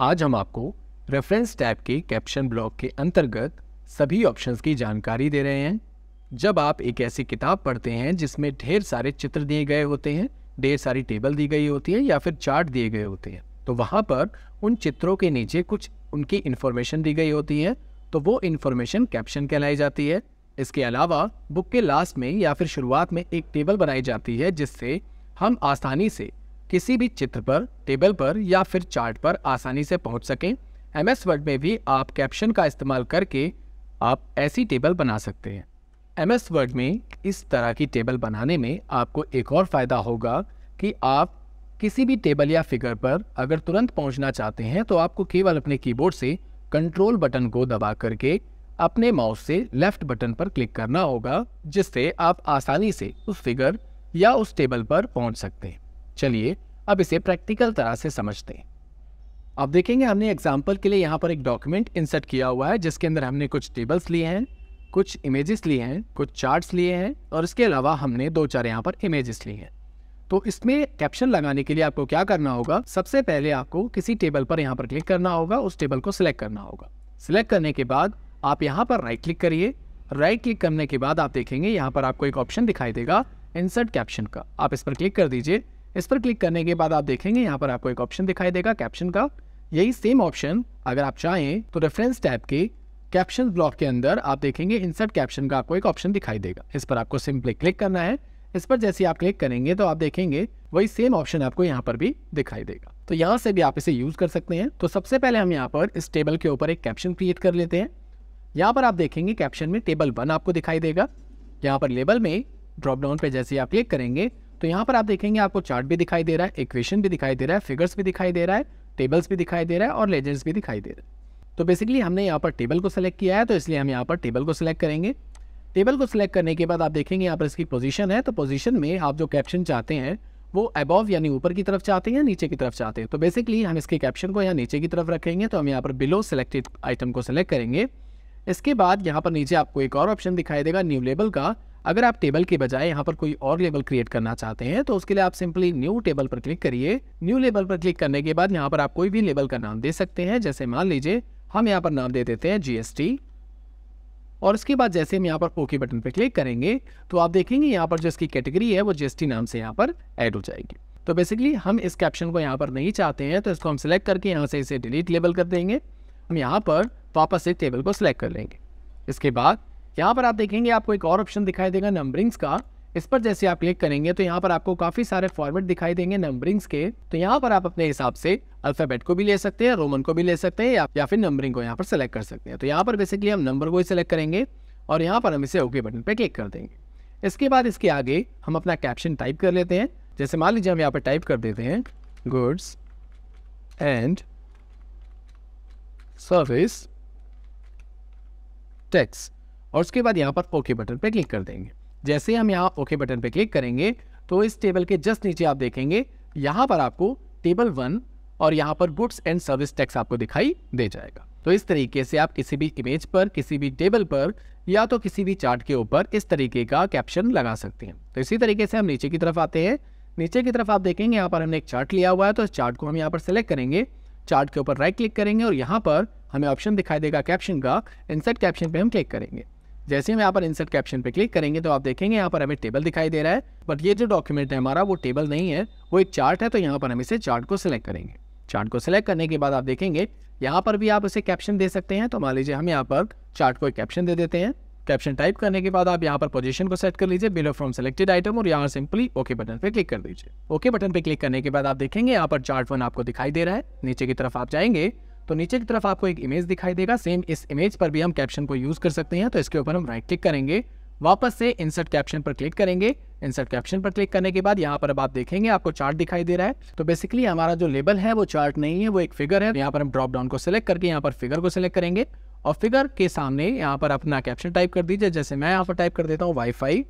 आज हम आपको रेफरेंस टैब के कैप्शन ब्लॉक के अंतर्गत सभी ऑप्शंस की जानकारी दे रहे हैं जब आप एक ऐसी किताब पढ़ते हैं जिसमें ढेर सारे चित्र दिए गए होते हैं ढेर सारी टेबल दी गई होती है या फिर चार्ट दिए गए होते हैं तो वहाँ पर उन चित्रों के नीचे कुछ उनकी इन्फॉर्मेशन दी गई होती है तो वो इन्फॉर्मेशन कैप्शन कहलाई जाती है इसके अलावा बुक के लास्ट में या फिर शुरुआत में एक टेबल बनाई जाती है जिससे हम आसानी से किसी भी चित्र पर टेबल पर या फिर चार्ट पर आसानी से पहुंच सकें एम एस वर्ड में भी आप कैप्शन का इस्तेमाल करके आप ऐसी टेबल बना सकते हैं एम एस वर्ड में इस तरह की टेबल बनाने में आपको एक और फ़ायदा होगा कि आप किसी भी टेबल या फिगर पर अगर तुरंत पहुंचना चाहते हैं तो आपको केवल अपने कीबोर्ड से कंट्रोल बटन को दबा करके अपने माउस से लेफ्ट बटन पर क्लिक करना होगा जिससे आप आसानी से उस फिगर या उस टेबल पर पहुंच सकते हैं चलिए अब इसे प्रैक्टिकल तरह से समझते हैं अब देखेंगे हमने एग्जाम्पल के लिए यहाँ पर एक डॉक्यूमेंट इंसर्ट किया हुआ है जिसके अंदर हमने कुछ टेबल्स लिए हैं कुछ इमेजेस लिए हैं कुछ चार्ट्स लिए हैं और इसके अलावा हमने दो चार यहाँ पर इमेजेस लिए हैं तो इसमें कैप्शन लगाने के लिए आपको क्या करना होगा सबसे पहले आपको किसी टेबल पर यहाँ पर क्लिक करना होगा उस टेबल को सिलेक्ट करना होगा सिलेक्ट करने के बाद आप यहाँ पर राइट क्लिक करिए राइट क्लिक करने के बाद आप देखेंगे यहाँ पर आपको एक ऑप्शन दिखाई देगा इंसर्ट कैप्शन का आप इस पर क्लिक कर दीजिए इस पर क्लिक करने के बाद आप देखेंगे यहाँ पर आपको एक ऑप्शन दिखाई देगा कैप्शन का यही सेम ऑप्शन अगर आप चाहें तो रेफरेंस टैब के कैप्शन ब्लॉक के अंदर आप देखेंगे इंसर्ट कैप्शन का आपको एक ऑप्शन दिखाई देगा इस पर आपको सिंपली क्लिक करना है इस पर जैसे आप क्लिक करेंगे तो आप देखेंगे वही सेम ऑप्शन आपको यहाँ पर भी दिखाई देगा तो यहाँ से भी आप इसे यूज़ कर सकते हैं तो सबसे पहले हम यहाँ पर इस टेबल के ऊपर एक कैप्शन क्रिएट कर लेते हैं यहाँ पर आप देखेंगे कैप्शन में टेबल वन आपको दिखाई देगा यहाँ पर लेबल में ड्रॉप डाउन पे जैसे आप क्लिक करेंगे तो यहाँ पर आप देखेंगे आपको चार्ट भी दिखाई दे रहा है इक्वेशन भी दिखाई दे रहा है फिगर्स भी दिखाई दे रहा है टेबल्स भी दिखाई दे रहा है और लेजेंड्स भी दिखाई दे रहा है तो बेसिकली हमने यहाँ पर टेबल को सेलेक्ट किया है तो इसलिए हम यहाँ पर टेबल को सिलेक्ट करेंगे टेबल को सिलेक्ट करने के बाद आप देखेंगे यहाँ पर इसकी पोजीशन है तो पोजीशन में आप जो कैप्शन चाहते हैं वो अबव यानी ऊपर की तरफ चाहते हैं या नीचे की तरफ चाहते हैं तो बेसिकली हम इसके कैप्शन को यहाँ नीचे की तरफ रखेंगे तो हम यहाँ पर बिलो सेलेक्टेड आइटम को सिलेक्ट करेंगे इसके बाद यहाँ पर नीचे आपको एक और ऑप्शन दिखाई देगा न्यू लेबल का अगर आप टेबल के बजाय यहाँ पर कोई और लेबल क्रिएट करना चाहते हैं तो उसके लिए आप सिंपली न्यू टेबल पर क्लिक करिए न्यू लेबल पर क्लिक करने के बाद यहाँ पर आप कोई भी लेबल का नाम दे सकते हैं जैसे मान लीजिए हम यहाँ पर नाम दे देते हैं जीएसटी और उसके बाद जैसे हम यहाँ पर ओके बटन पर क्लिक करेंगे तो आप देखेंगे यहाँ पर जो इसकी कैटेगरी है वो जीएसटी नाम से यहाँ पर ऐड हो जाएगी तो बेसिकली हम इस कैप्शन को यहाँ पर नहीं चाहते हैं तो इसको हम सिलेक्ट करके यहाँ से इसे डिलीट लेबल कर देंगे हम यहाँ पर वापस से टेबल को सिलेक्ट कर लेंगे इसके बाद यहाँ पर आप देखेंगे आपको एक और ऑप्शन दिखाई देगा नंबरिंग्स का इस पर जैसे आप क्लिक करेंगे तो यहाँ पर आपको काफ़ी सारे फॉर्मेट दिखाई देंगे नंबरिंग्स के तो यहाँ पर आप अपने हिसाब से अल्फ़ाबेट को भी ले सकते हैं रोमन को भी ले सकते हैं या फिर नंबरिंग को यहाँ पर सेलेक्ट कर सकते हैं तो यहाँ पर बेसिकली हम नंबर को ही सिलेक्ट करेंगे और यहाँ पर हम इसे ओके बटन पर क्लिक कर देंगे इसके बाद इसके आगे हम अपना कैप्शन टाइप कर लेते हैं जैसे मान लीजिए हम यहाँ पर टाइप कर देते हैं गुड्स एंड सर्विस टेक्स्ट और उसके बाद यहाँ पर ओके बटन पर क्लिक कर देंगे जैसे हम यहाँ ओके बटन पर क्लिक करेंगे तो इस टेबल के जस्ट नीचे आप देखेंगे यहाँ पर आपको टेबल वन और यहाँ पर गुड्स एंड सर्विस टैक्स आपको दिखाई दे जाएगा तो इस तरीके से आप किसी भी इमेज पर किसी भी टेबल पर या तो किसी भी चार्ट के ऊपर इस तरीके का कैप्शन लगा सकते हैं तो इसी तरीके से हम नीचे की तरफ आते हैं नीचे की तरफ आप देखेंगे यहाँ पर हमने एक चार्ट लिया हुआ है तो इस चार्ट को हम यहाँ पर सेलेक्ट करेंगे चार्ट के ऊपर राइट क्लिक करेंगे और यहाँ पर हमें ऑप्शन दिखाई देगा कैप्शन का इंसर्ट कैप्शन पर हम क्लिक करेंगे जैसे हम यहाँ पर इंसर्ट कैप्शन पे क्लिक करेंगे तो आप देखेंगे यहाँ पर हमें टेबल दिखाई दे रहा है बट ये जो डॉक्यूमेंट है हमारा वो टेबल नहीं है वो एक चार्ट है तो यहाँ पर हम इसे चार्ट को सिलेक्ट करेंगे चार्ट को सिलेक्ट करने के बाद आप देखेंगे यहाँ पर भी आप इसे कैप्शन दे सकते हैं तो मान लीजिए हम यहाँ पर चार्ट को एक कैप्शन दे देते हैं कैप्शन टाइप करने के बाद आप यहाँ पर पोजीशन को सेट कर लीजिए बिलो फ्रॉम सिलेक्टेड आइटम और यहाँ सिंपली ओके बटन पे क्लिक कर दीजिए ओके बटन पे क्लिक करने के बाद आप देखेंगे यहाँ पर चार्ट वन आपको दिखाई दे रहा है नीचे की तरफ आप जाएंगे तो नीचे की तरफ आपको एक इमेज दिखाई देगा सेम इस इमेज पर भी हम कैप्शन को यूज़ कर सकते हैं तो इसके ऊपर हम राइट क्लिक करेंगे वापस से इंसर्ट कैप्शन पर क्लिक करेंगे इंसर्ट कैप्शन पर क्लिक करने के बाद यहाँ पर अब आप देखेंगे आपको चार्ट दिखाई दे रहा है तो बेसिकली हमारा जो लेबल है वो चार्ट नहीं है वो एक फिगर है यहाँ पर हम ड्रॉप डाउन को सिलेक्ट करके यहाँ पर फिगर को सिलेक्ट करेंगे और फिगर के सामने यहाँ पर अपना कैप्शन टाइप कर दीजिए जैसे मैं यहाँ पर टाइप कर देता हूँ वाईफाई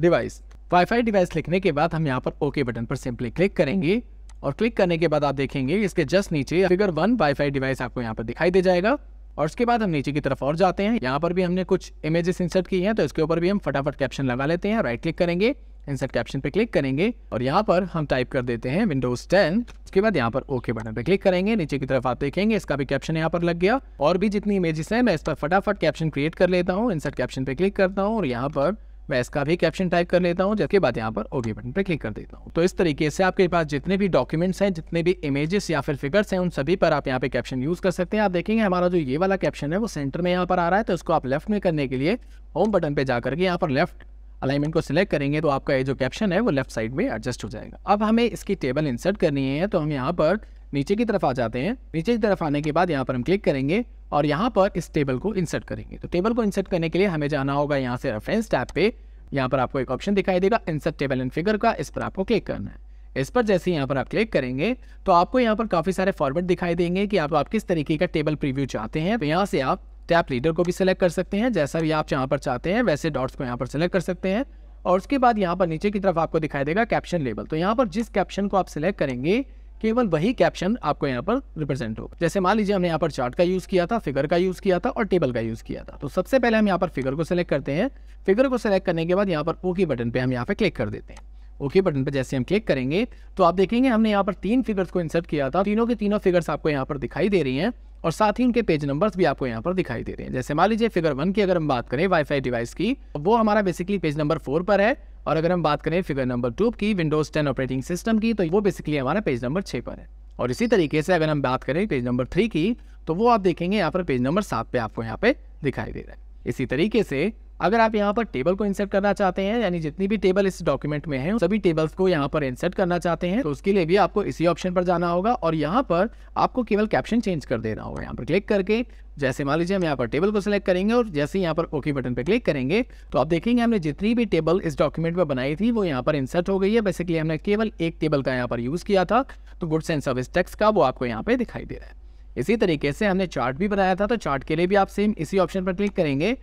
डिवाइस वाईफाई डिवाइस लिखने के बाद हम यहाँ पर ओके बटन पर सिंपली क्लिक करेंगे और क्लिक करने के बाद आप देखेंगे इसके जस्ट नीचे फिगर वन वाईफाई डिवाइस आपको यहाँ पर दिखाई दे जाएगा और उसके बाद हम नीचे की तरफ और जाते हैं यहाँ पर भी हमने कुछ इमेजेस इंसर्ट की हैं तो इसके ऊपर भी हम फटाफट कैप्शन लगा लेते हैं राइट क्लिक करेंगे इंसर्ट कैप्शन पे क्लिक करेंगे और यहाँ पर हम टाइप कर देते हैं विंडोज 10 उसके बाद यहाँ पर ओके बटन पे क्लिक करेंगे नीचे की तरफ आप देखेंगे इसका भी कैप्शन यहाँ पर लग गया और भी जितनी इमेजेस है मैं इस पर फटाफट कैप्शन क्रिएट कर लेता हूँ इंसर्ट कैप्शन पे क्लिक करता हूँ और यहाँ पर मैं इसका भी कैप्शन टाइप कर लेता हूँ जिसके बाद यहाँ पर ओके बटन पर क्लिक कर देता हूँ तो इस तरीके से आपके पास जितने भी डॉक्यूमेंट्स हैं जितने भी इमेजेस या फिर फिगर्स हैं उन सभी पर आप यहाँ पे कैप्शन यूज़ कर सकते हैं आप देखेंगे हमारा जो ये वाला कैप्शन है वो सेंटर में यहाँ पर आ रहा है तो इसको आप लेफ्ट में करने के लिए होम बटन पर जा करके यहाँ पर लेफ्ट अलाइनमेंट को सिलेक्ट करेंगे तो आपका ये जो कैप्शन है वो लेफ्ट साइड में एडजस्ट हो जाएगा अब हमें इसकी टेबल इंसर्ट करनी है तो हम यहाँ पर नीचे की तरफ आ जाते हैं नीचे की तरफ आने के बाद यहाँ पर हम क्लिक करेंगे और यहाँ पर इस टेबल को इंसर्ट करेंगे तो टेबल को इंसर्ट करने के लिए हमें जाना होगा यहाँ से रेफरेंस टैब पे यहाँ पर आपको एक ऑप्शन दिखाई देगा इंसर्ट टेबल एंड फिगर का इस पर आपको क्लिक करना है इस पर जैसे यहाँ पर आप क्लिक करेंगे तो आपको यहाँ पर काफ़ी सारे फॉर्मेट दिखाई देंगे कि आप, आप किस तरीके का टेबल प्रीव्यू चाहते हैं तो यहाँ से आप टैप लीडर को भी सिलेक्ट कर सकते हैं जैसा भी आप यहाँ पर चाहते हैं वैसे डॉट्स को यहाँ पर सिलेक्ट कर सकते हैं और उसके बाद यहाँ पर नीचे की तरफ आपको दिखाई देगा कैप्शन लेबल तो यहाँ पर जिस कैप्शन को आप सिलेक्ट करेंगे केवल वही कैप्शन आपको यहाँ पर रिप्रेजेंट होगा जैसे मान लीजिए हमने यहाँ पर चार्ट का यूज़ किया था फिगर का यूज़ किया था और टेबल का यूज़ किया था तो सबसे पहले हम यहाँ पर फिगर को सिलेक्ट करते हैं फिगर को सिलेक्ट करने के बाद यहाँ पर ओके बटन पर हम यहाँ पर क्लिक कर देते हैं ओके बटन पर जैसे हम क्लिक करेंगे तो आप देखेंगे हमने यहाँ पर तीन फिगर्स को इंसर्ट किया था तीनों के तीनों फिगर्स आपको यहाँ पर दिखाई दे रही हैं और साथ ही उनके पेज नंबर्स भी आपको यहाँ पर दिखाई दे रहे हैं जैसे मान लीजिए फिगर वन की अगर हम बात करें वाईफाई डिवाइस की वो हमारा बेसिकली पेज नंबर फोर पर है और अगर हम बात करें फिगर नंबर टू की विंडोज टेन ऑपरेटिंग सिस्टम की तो वो बेसिकली हमारा पेज नंबर छः पर है और इसी तरीके से अगर हम बात करें पेज नंबर थ्री की तो वो आप देखेंगे यहाँ पर पेज नंबर सात पे आपको यहाँ पे दिखाई दे रहा है इसी तरीके से अगर आप यहाँ पर टेबल को इंसर्ट करना चाहते हैं यानी जितनी भी टेबल इस डॉक्यूमेंट में है सभी टेबल्स को यहाँ पर इंसर्ट करना चाहते हैं तो उसके लिए भी आपको इसी ऑप्शन पर जाना होगा और यहाँ पर आपको केवल कैप्शन चेंज कर देना होगा यहाँ पर क्लिक करके जैसे मान लीजिए हम यहाँ पर टेबल को सिलेक्ट करेंगे और जैसे यहाँ पर ओके बटन पर क्लिक करेंगे तो आप देखेंगे हमने जितनी भी टेबल इस डॉक्यूमेंट में बनाई थी वो यहाँ पर इंसर्ट हो गई है बेसिकली हमने केवल एक टेबल का यहाँ पर यूज़ किया था तो गुड्स एंड सर्विस टैक्स का वो आपको यहाँ पर दिखाई दे रहा है इसी तरीके से हमने चार्ट भी बनाया था तो चार्ट के लिए भी आप सेम इसी ऑप्शन पर क्लिक करेंगे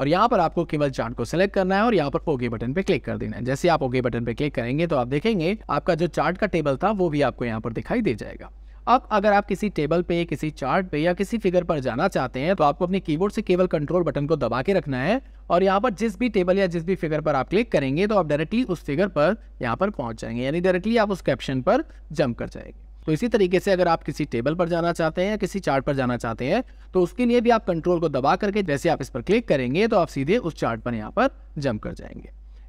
और यहाँ पर आपको केवल चार्ट को सिलेक्ट करना है और यहाँ पर ओके बटन पे क्लिक कर देना है जैसे आप ओके बटन पे क्लिक करेंगे तो आप देखेंगे आपका जो चार्ट का टेबल था वो भी आपको यहाँ पर दिखाई दे जाएगा अब अगर आप किसी टेबल पे किसी चार्ट पे या किसी फिगर पर जाना चाहते हैं तो आपको अपने कीबोर्ड से केवल कंट्रोल बटन को दबा के रखना है और यहाँ पर जिस भी टेबल या जिस भी फिगर पर आप क्लिक करेंगे तो आप डायरेक्टली उस फिगर पर यहाँ पर पहुंच जाएंगे यानी डायरेक्टली आप उस कैप्शन पर जंप कर जाएंगे तो इसी तरीके से अगर आप किसी टेबल पर जाना चाहते हैं या किसी चार्ट पर जाना चाहते हैं तो उसके लिए भी आप कंट्रोल को दबा करके जैसे आप इस पर क्लिक करेंगे तो आप सीधे उस चार्ट पर यहाँ पर जंप कर जाएंगे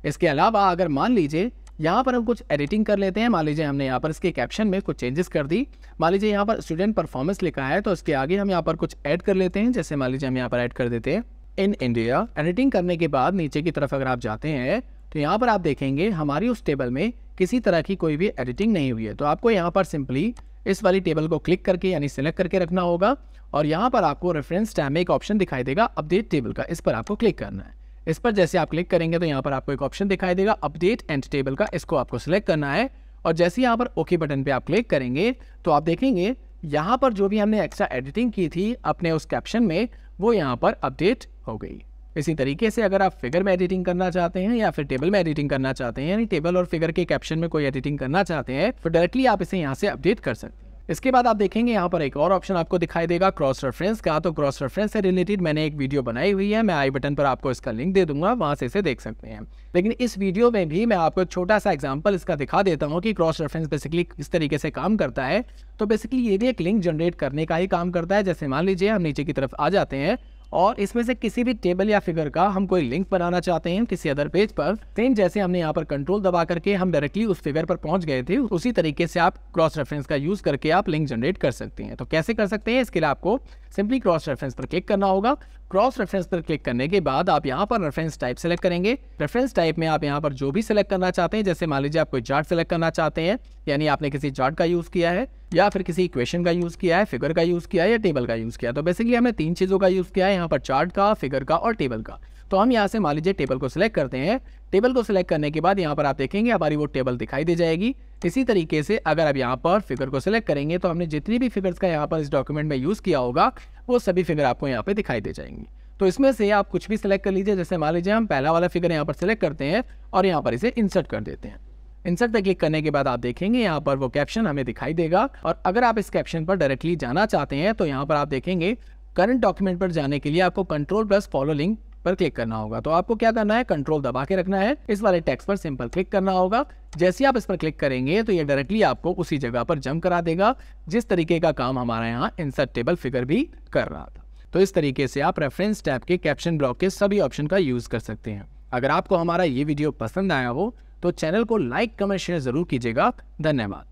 इसके अलावा अगर मान लीजिए यहाँ पर हम कुछ एडिटिंग कर लेते हैं मान लीजिए हमने यहाँ पर इसके कैप्शन में कुछ चेंजेस कर दी मान लीजिए यहाँ पर स्टूडेंट परफॉर्मेंस लिखा है तो इसके आगे हम यहाँ पर कुछ ऐड कर लेते हैं जैसे मान लीजिए हम यहाँ पर ऐड कर देते हैं इन इंडिया एडिटिंग करने के बाद नीचे की तरफ अगर आप जाते हैं तो यहाँ पर आप देखेंगे हमारी उस टेबल में किसी तरह की कोई भी एडिटिंग नहीं हुई है तो आपको यहाँ पर सिंपली इस वाली टेबल को क्लिक करके यानी सेलेक्ट करके रखना होगा और यहाँ पर आपको रेफरेंस टैम में एक ऑप्शन दिखाई देगा अपडेट टेबल का इस पर आपको क्लिक करना है इस पर जैसे आप क्लिक करेंगे तो यहाँ पर आपको एक ऑप्शन दिखाई देगा अपडेट एंड टेबल का इसको आपको सिलेक्ट करना है और जैसे यहाँ पर ओके बटन पर आप क्लिक करेंगे तो आप देखेंगे यहाँ पर जो भी हमने एक्स्ट्रा एडिटिंग की थी अपने उस कैप्शन में वो यहाँ पर अपडेट हो गई इसी तरीके से अगर आप फिगर में एडिटिंग करना चाहते हैं या फिर टेबल में एडिटिंग करना चाहते हैं यानी टेबल और फिगर के कैप्शन में कोई एडिटिंग करना चाहते हैं तो डायरेक्टली आप इसे यहाँ से अपडेट कर सकते हैं इसके बाद आप देखेंगे यहाँ पर एक और ऑप्शन आपको दिखाई देगा क्रॉस रेफरेंस का तो क्रॉस रेफरेंस से रिलेटेड मैंने एक वीडियो बनाई हुई है मैं आई बटन पर आपको इसका लिंक दे दूंगा वहाँ से इसे देख सकते हैं लेकिन इस वीडियो में भी मैं आपको एक छोटा सा एग्जाम्पल इसका दिखा देता हूँ कि क्रॉस रेफरेंस बेसिकली किस तरीके से काम करता है तो बेसिकली ये भी एक लिंक जनरेट करने का ही काम करता है जैसे मान लीजिए हम नीचे की तरफ आ जाते हैं और इसमें से किसी भी टेबल या फिगर का हम कोई लिंक बनाना चाहते हैं किसी अदर पेज पर सेम जैसे हमने यहाँ पर कंट्रोल दबा करके हम डायरेक्टली उस फिगर पर पहुंच गए थे उसी तरीके से आप क्रॉस रेफरेंस का यूज करके आप लिंक जनरेट कर सकते हैं तो कैसे कर सकते हैं इसके लिए आपको सिंपली क्रॉस रेफरेंस पर क्लिक करना होगा क्रॉस रेफरेंस पर क्लिक करने के बाद आप यहाँ पर रेफरेंस टाइप सेलेक्ट करेंगे रेफरेंस टाइप में आप यहाँ पर जो भी सिलेक्ट करना चाहते हैं जैसे मान लीजिए आप कोई चार्ट सेलेक्ट करना चाहते हैं यानी आपने किसी चार्ट का यूज़ किया है या फिर किसी इक्वेशन का यूज़ किया है फिगर का यूज़ किया है या टेबल का यूज़ किया तो बेसिकली हमने तीन चीज़ों का यूज़ किया है यहाँ पर चार्ट का फिगर का और टेबल का तो हम यहाँ से मान लीजिए टेबल को सिलेक्ट करते हैं टेबल को सिलेक्ट करने के बाद यहाँ पर आप देखेंगे हमारी वो टेबल दिखाई दे जाएगी इसी तरीके से अगर आप यहाँ पर फिगर को सिलेक्ट करेंगे तो हमने जितनी भी फिगर्स का यहाँ पर इस डॉक्यूमेंट में यूज़ किया होगा वो सभी फिगर आपको यहाँ पर दिखाई दे जाएंगी तो इसमें से आप कुछ भी सिलेक्ट कर लीजिए जैसे मान लीजिए हम पहला वाला फिगर यहाँ पर सिलेक्ट करते हैं और यहाँ पर इसे इंसर्ट कर देते हैं इंसर्ट पे क्लिक करने के बाद आप देखेंगे यहाँ पर वो कैप्शन हमें दिखाई देगा और अगर आप इस कैप्शन पर डायरेक्टली जाना चाहते हैं तो यहाँ पर आप देखेंगे करंट डॉक्यूमेंट पर जाने के लिए आपको कंट्रोल प्लस फॉलो लिंक पर क्लिक करना होगा तो आपको क्या करना है कंट्रोल दबा के रखना है इस वाले टैक्स पर सिंपल क्लिक करना होगा जैसे आप इस पर क्लिक करेंगे तो ये डायरेक्टली आपको उसी जगह पर जम करा देगा जिस तरीके का काम हमारा यहाँ इंसर्ट टेबल फिगर भी कर रहा था तो इस तरीके से आप रेफरेंस टैब के कैप्शन ब्लॉक के सभी ऑप्शन का यूज़ कर सकते हैं अगर आपको हमारा ये वीडियो पसंद आया हो तो चैनल को लाइक कमेंट शेयर ज़रूर कीजिएगा धन्यवाद